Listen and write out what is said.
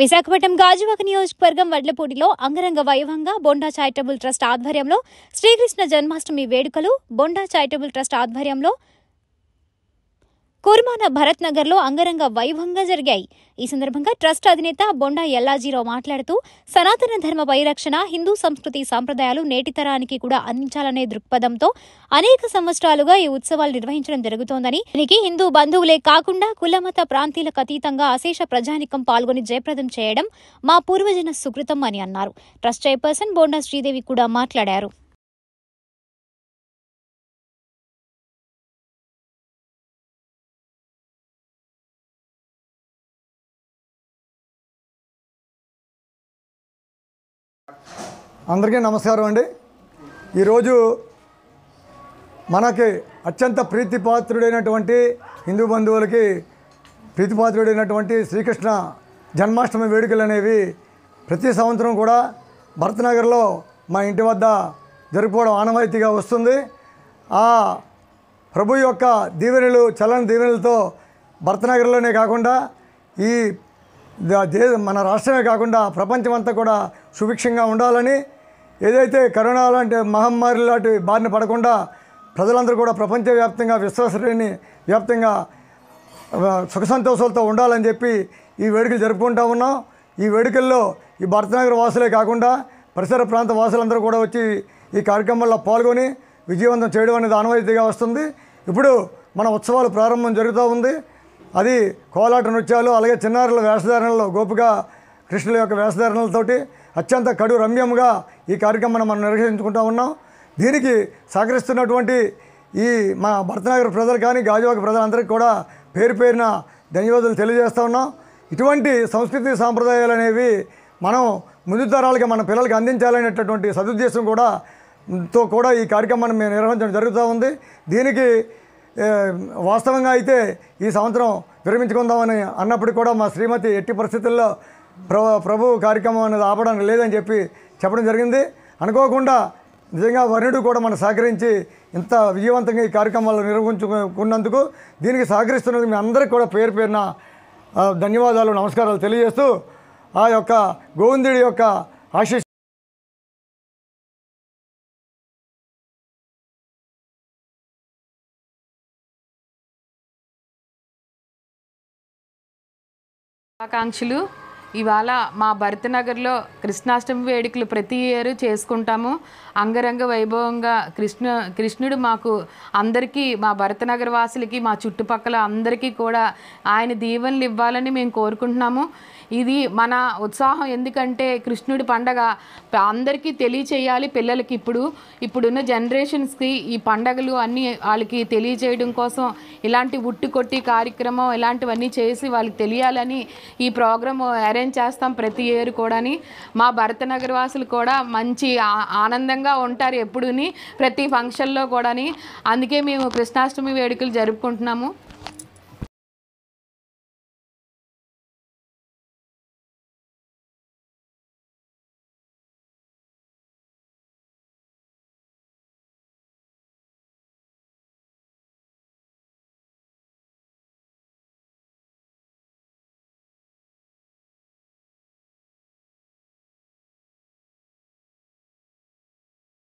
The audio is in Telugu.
విశాఖపట్నం గాజువాక నియోజకవర్గం వడ్లపూడిలో అంగరంగ వైభవంగా బొండా చారిటబుల్ ట్రస్ట్ ఆధ్వర్యంలో శ్రీకృష్ణ జన్మాష్టమి వేడుకలు బొండా చారిటబుల్ ట్రస్ట్ ఆధ్వర్యంలో కుర్మాన భరత్ నగర్లో అంగరంగ వైభవంగా జరిగాయి ఈ సందర్భంగా ట్రస్ట్ అధినేత బొండా ఎల్లాజీరావు మాట్లాడుతూ సనాతన ధర్మ పరిరక్షణ హిందూ సంస్కృతి సాంప్రదాయాలు నేటి తరానికి కూడా అందించాలనే దృక్పథంతో అనేక సంవత్సరాలుగా ఈ ఉత్సవాలు నిర్వహించడం జరుగుతోందని దీనికి హిందూ బంధువులే కాకుండా కులమత ప్రాంతీయులకు అతీతంగా అశేష ప్రజానికం పాల్గొని జయప్రదం చేయడం మా పూర్వజన సుకృతం అని అన్నారు ట్రస్ట్ చైర్పర్సన్ బోండా శ్రీదేవి కూడా మాట్లాడారు అందరికీ నమస్కారం అండి ఈరోజు మనకి అత్యంత ప్రీతిపాత్రుడైనటువంటి హిందూ బంధువులకి ప్రీతిపాత్రుడైనటువంటి శ్రీకృష్ణ జన్మాష్టమి వేడుకలు అనేవి ప్రతి సంవత్సరం కూడా భరతనగర్లో మా ఇంటి వద్ద జరుపుకోవడం ఆనవాయితీగా వస్తుంది ఆ ప్రభు యొక్క దీవెనలు చలని దీవెనలతో భరతనగర్లోనే కాకుండా ఈ మన రాష్ట్రమే కాకుండా ప్రపంచమంతా కూడా సుభిక్షంగా ఉండాలని ఏదైతే కరోనా లాంటి మహమ్మారి లాంటి బారిన పడకుండా ప్రజలందరూ కూడా ప్రపంచవ్యాప్తంగా విశ్వసనీయ వ్యాప్తంగా సుఖ సంతోషాలతో ఉండాలని చెప్పి ఈ వేడుకలు జరుపుకుంటా ఉన్నాం ఈ వేడుకల్లో ఈ భరతనగర్ వాసులే కాకుండా పరిసర ప్రాంత వాసులందరూ కూడా వచ్చి ఈ కార్యక్రమంలో పాల్గొని విజయవంతం చేయడం అనేది ఆనవాయితీగా వస్తుంది ఇప్పుడు మన ఉత్సవాలు ప్రారంభం జరుగుతూ ఉంది అది కోలాట నృత్యాలు అలాగే చిన్నారుల వేషధారణలో గోపుగా కృష్ణుల యొక్క వేషధారణలతోటి అత్యంత కడు రమ్యంగా ఈ కార్యక్రమాన్ని మనం నిర్వహించుకుంటూ ఉన్నాం దీనికి సహకరిస్తున్నటువంటి ఈ మా భరతనగర్ ప్రజలు కానీ గాజువాక ప్రజలందరికీ కూడా పేరు పేరిన ధన్యవాదాలు తెలియజేస్తూ ఉన్నాం ఇటువంటి సంస్కృతి సాంప్రదాయాలు అనేవి మనం ముందు తరాలకి మన పిల్లలకి అందించాలనేటటువంటి సదుద్దేశం కూడా తో కూడా ఈ కార్యక్రమాన్ని మేము నిర్వహించడం జరుగుతూ ఉంది దీనికి వాస్తవంగా అయితే ఈ సంవత్సరం విరమించుకుందామని అన్నప్పుడు కూడా మా శ్రీమతి ఎట్టి పరిస్థితుల్లో ప్రభు కార్యక్రమం అనేది ఆపడానికి లేదని చెప్పి చెప్పడం జరిగింది అనుకోకుండా నిజంగా వరుణుడు కూడా మనం సహకరించి ఇంత విజయవంతంగా ఈ కార్యక్రమాలు నిర్వహించుకున్నందుకు దీనికి సహకరిస్తున్నందుకు మీ అందరికీ కూడా పేరు పేరున ధన్యవాదాలు నమస్కారాలు తెలియజేస్తూ ఆ యొక్క గోవిందుడి యొక్క ఆశీస్ ఆకాంక్షలు ఇవాళ మా భరతనగర్లో కృష్ణాష్టమి వేడుకలు ప్రతి ఇయర్ చేసుకుంటాము అంగరంగ వైభవంగా కృష్ణ కృష్ణుడు మాకు అందరికీ మా భరతనగర్ వాసులకి మా చుట్టుపక్కల అందరికీ కూడా ఆయన దీవెనలు ఇవ్వాలని మేము కోరుకుంటున్నాము ఇది మన ఉత్సాహం ఎందుకంటే కృష్ణుడి పండగ అందరికీ తెలియచేయాలి పిల్లలకి ఇప్పుడు ఇప్పుడున్న జనరేషన్స్కి ఈ పండగలు అన్నీ వాళ్ళకి తెలియచేయడం కోసం ఇలాంటి ఉట్టుకొట్టి కార్యక్రమం ఇలాంటివన్నీ చేసి వాళ్ళకి తెలియాలని ఈ ప్రోగ్రాము అరేంజ్ అరేంజ్ చేస్తాం ప్రతి ఇయర్ కూడాని మా భరతనగర్ వాసులు కూడా మంచి ఆనందంగా ఉంటారు ఎప్పుడుని ప్రతి ఫంక్షన్లో కూడాని అందుకే మేము కృష్ణాష్టమి వేడుకలు జరుపుకుంటున్నాము